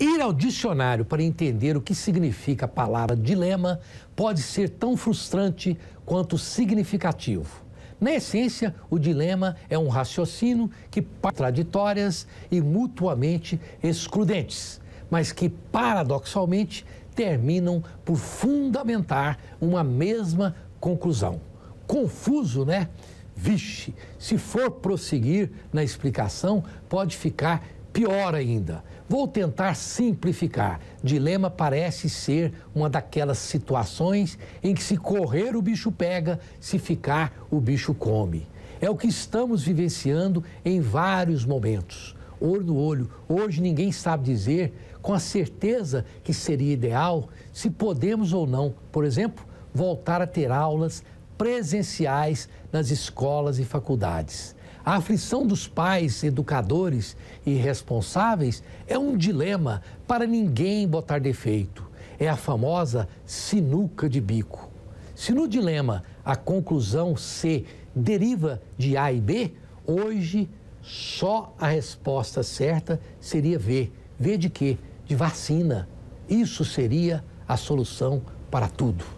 Ir ao dicionário para entender o que significa a palavra dilema pode ser tão frustrante quanto significativo. Na essência, o dilema é um raciocínio que contraditórias e mutuamente excludentes, mas que paradoxalmente terminam por fundamentar uma mesma conclusão. Confuso, né? Vixe, se for prosseguir na explicação, pode ficar Pior ainda, vou tentar simplificar. Dilema parece ser uma daquelas situações em que se correr o bicho pega, se ficar o bicho come. É o que estamos vivenciando em vários momentos. Olho no olho, hoje ninguém sabe dizer com a certeza que seria ideal se podemos ou não, por exemplo, voltar a ter aulas presenciais nas escolas e faculdades. A aflição dos pais, educadores e responsáveis é um dilema para ninguém botar defeito. É a famosa sinuca de bico. Se no dilema a conclusão C deriva de A e B, hoje só a resposta certa seria V. V de quê? De vacina. Isso seria a solução para tudo.